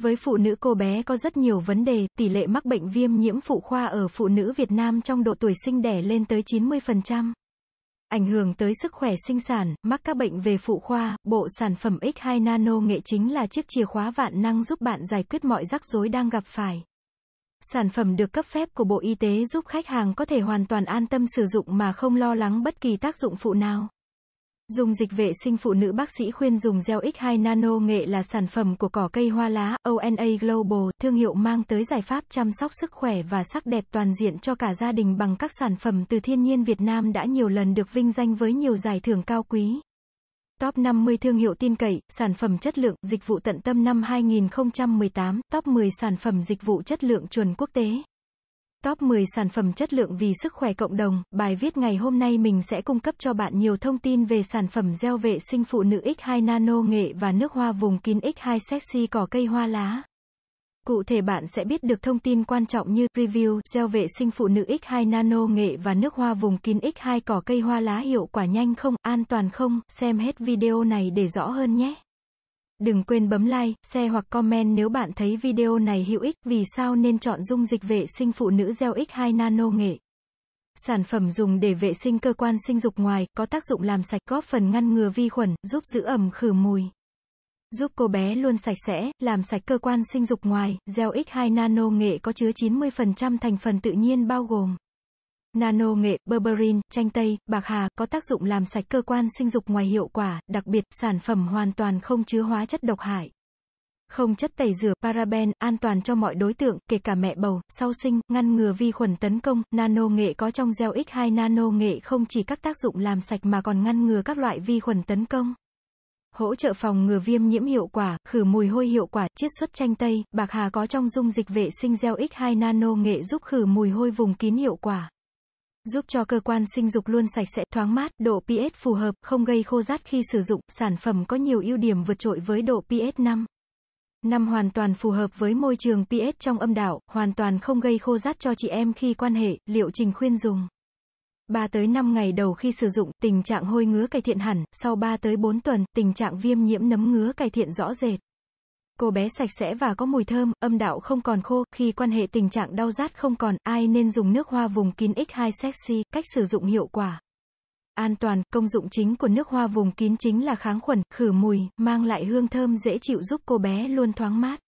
Với phụ nữ cô bé có rất nhiều vấn đề, tỷ lệ mắc bệnh viêm nhiễm phụ khoa ở phụ nữ Việt Nam trong độ tuổi sinh đẻ lên tới 90%. Ảnh hưởng tới sức khỏe sinh sản, mắc các bệnh về phụ khoa, bộ sản phẩm X2 Nano nghệ chính là chiếc chìa khóa vạn năng giúp bạn giải quyết mọi rắc rối đang gặp phải. Sản phẩm được cấp phép của Bộ Y tế giúp khách hàng có thể hoàn toàn an tâm sử dụng mà không lo lắng bất kỳ tác dụng phụ nào. Dùng dịch vệ sinh phụ nữ bác sĩ khuyên dùng gel X2 Nano nghệ là sản phẩm của cỏ cây hoa lá ONA Global, thương hiệu mang tới giải pháp chăm sóc sức khỏe và sắc đẹp toàn diện cho cả gia đình bằng các sản phẩm từ thiên nhiên Việt Nam đã nhiều lần được vinh danh với nhiều giải thưởng cao quý. Top 50 thương hiệu tin cậy, sản phẩm chất lượng, dịch vụ tận tâm năm 2018, top 10 sản phẩm dịch vụ chất lượng chuẩn quốc tế. Top 10 sản phẩm chất lượng vì sức khỏe cộng đồng. Bài viết ngày hôm nay mình sẽ cung cấp cho bạn nhiều thông tin về sản phẩm gel vệ sinh phụ nữ X2 Nano nghệ và nước hoa vùng kín X2 sexy cỏ cây hoa lá. Cụ thể bạn sẽ biết được thông tin quan trọng như preview gel vệ sinh phụ nữ X2 Nano nghệ và nước hoa vùng kín X2 cỏ cây hoa lá hiệu quả nhanh không, an toàn không. Xem hết video này để rõ hơn nhé. Đừng quên bấm like, share hoặc comment nếu bạn thấy video này hữu ích. Vì sao nên chọn dung dịch vệ sinh phụ nữ gel X2 Nano nghệ? Sản phẩm dùng để vệ sinh cơ quan sinh dục ngoài, có tác dụng làm sạch góp phần ngăn ngừa vi khuẩn, giúp giữ ẩm khử mùi. Giúp cô bé luôn sạch sẽ, làm sạch cơ quan sinh dục ngoài, gel X2 Nano nghệ có chứa 90% thành phần tự nhiên bao gồm Nano nghệ, berberine chanh tây, bạc hà có tác dụng làm sạch cơ quan sinh dục ngoài hiệu quả, đặc biệt sản phẩm hoàn toàn không chứa hóa chất độc hại. Không chất tẩy rửa, paraben, an toàn cho mọi đối tượng, kể cả mẹ bầu, sau sinh, ngăn ngừa vi khuẩn tấn công. Nano nghệ có trong gel X2 nano nghệ không chỉ các tác dụng làm sạch mà còn ngăn ngừa các loại vi khuẩn tấn công hỗ trợ phòng ngừa viêm nhiễm hiệu quả, khử mùi hôi hiệu quả, chiết xuất chanh tây, bạc hà có trong dung dịch vệ sinh gel X2 nano nghệ giúp khử mùi hôi vùng kín hiệu quả giúp cho cơ quan sinh dục luôn sạch sẽ, thoáng mát, độ pH phù hợp, không gây khô rát khi sử dụng. Sản phẩm có nhiều ưu điểm vượt trội với độ pH 5. Năm hoàn toàn phù hợp với môi trường pH trong âm đạo, hoàn toàn không gây khô rát cho chị em khi quan hệ, liệu trình khuyên dùng. 3 tới 5 ngày đầu khi sử dụng, tình trạng hôi ngứa cải thiện hẳn, sau 3 tới 4 tuần, tình trạng viêm nhiễm nấm ngứa cải thiện rõ rệt. Cô bé sạch sẽ và có mùi thơm, âm đạo không còn khô, khi quan hệ tình trạng đau rát không còn, ai nên dùng nước hoa vùng kín X2 Sexy, cách sử dụng hiệu quả. An toàn, công dụng chính của nước hoa vùng kín chính là kháng khuẩn, khử mùi, mang lại hương thơm dễ chịu giúp cô bé luôn thoáng mát.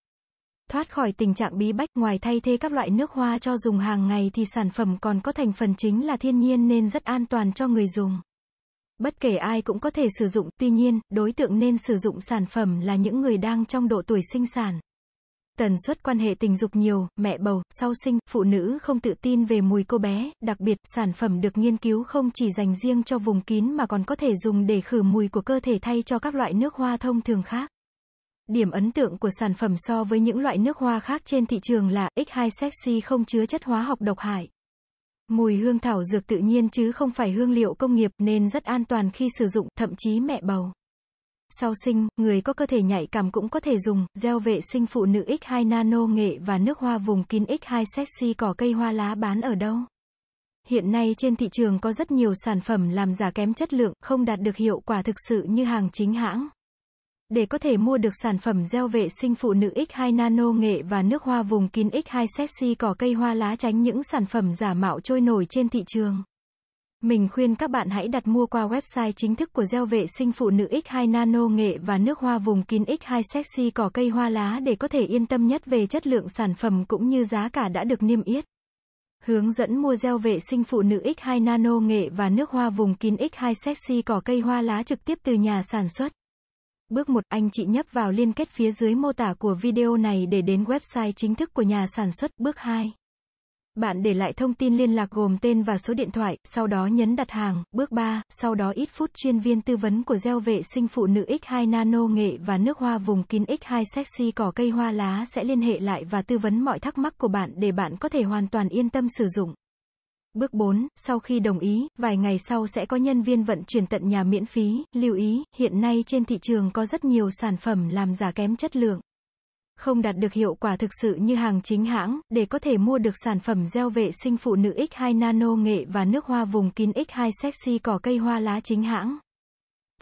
Thoát khỏi tình trạng bí bách ngoài thay thế các loại nước hoa cho dùng hàng ngày thì sản phẩm còn có thành phần chính là thiên nhiên nên rất an toàn cho người dùng. Bất kể ai cũng có thể sử dụng, tuy nhiên, đối tượng nên sử dụng sản phẩm là những người đang trong độ tuổi sinh sản. Tần suất quan hệ tình dục nhiều, mẹ bầu, sau sinh, phụ nữ không tự tin về mùi cô bé, đặc biệt, sản phẩm được nghiên cứu không chỉ dành riêng cho vùng kín mà còn có thể dùng để khử mùi của cơ thể thay cho các loại nước hoa thông thường khác. Điểm ấn tượng của sản phẩm so với những loại nước hoa khác trên thị trường là X2 Sexy không chứa chất hóa học độc hại. Mùi hương thảo dược tự nhiên chứ không phải hương liệu công nghiệp nên rất an toàn khi sử dụng, thậm chí mẹ bầu. Sau sinh, người có cơ thể nhạy cảm cũng có thể dùng, gel vệ sinh phụ nữ X2 Nano nghệ và nước hoa vùng kín X2 Sexy cỏ cây hoa lá bán ở đâu? Hiện nay trên thị trường có rất nhiều sản phẩm làm giả kém chất lượng, không đạt được hiệu quả thực sự như hàng chính hãng. Để có thể mua được sản phẩm gel vệ sinh phụ nữ X2 Nano nghệ và nước hoa vùng kín X2 Sexy cỏ cây hoa lá tránh những sản phẩm giả mạo trôi nổi trên thị trường. Mình khuyên các bạn hãy đặt mua qua website chính thức của gel vệ sinh phụ nữ X2 Nano nghệ và nước hoa vùng kín X2 Sexy cỏ cây hoa lá để có thể yên tâm nhất về chất lượng sản phẩm cũng như giá cả đã được niêm yết. Hướng dẫn mua gel vệ sinh phụ nữ X2 Nano nghệ và nước hoa vùng kín X2 Sexy cỏ cây hoa lá trực tiếp từ nhà sản xuất. Bước 1, anh chị nhấp vào liên kết phía dưới mô tả của video này để đến website chính thức của nhà sản xuất. Bước 2. Bạn để lại thông tin liên lạc gồm tên và số điện thoại, sau đó nhấn đặt hàng. Bước 3, sau đó ít phút chuyên viên tư vấn của gieo vệ sinh phụ nữ X2 Nano Nghệ và nước hoa vùng kín X2 Sexy cỏ cây hoa lá sẽ liên hệ lại và tư vấn mọi thắc mắc của bạn để bạn có thể hoàn toàn yên tâm sử dụng. Bước 4, sau khi đồng ý, vài ngày sau sẽ có nhân viên vận chuyển tận nhà miễn phí. Lưu ý, hiện nay trên thị trường có rất nhiều sản phẩm làm giả kém chất lượng. Không đạt được hiệu quả thực sự như hàng chính hãng, để có thể mua được sản phẩm gel vệ sinh phụ nữ X2 Nano Nghệ và nước hoa vùng kín X2 Sexy cỏ cây hoa lá chính hãng,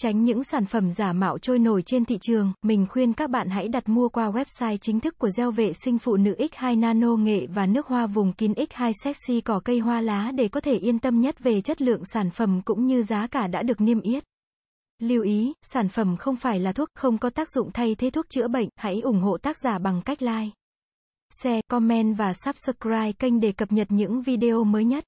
Tránh những sản phẩm giả mạo trôi nổi trên thị trường, mình khuyên các bạn hãy đặt mua qua website chính thức của gel vệ sinh phụ nữ X2 Nano Nghệ và nước hoa vùng kín X2 Sexy cỏ cây hoa lá để có thể yên tâm nhất về chất lượng sản phẩm cũng như giá cả đã được niêm yết. Lưu ý, sản phẩm không phải là thuốc, không có tác dụng thay thế thuốc chữa bệnh, hãy ủng hộ tác giả bằng cách like, share, comment và subscribe kênh để cập nhật những video mới nhất.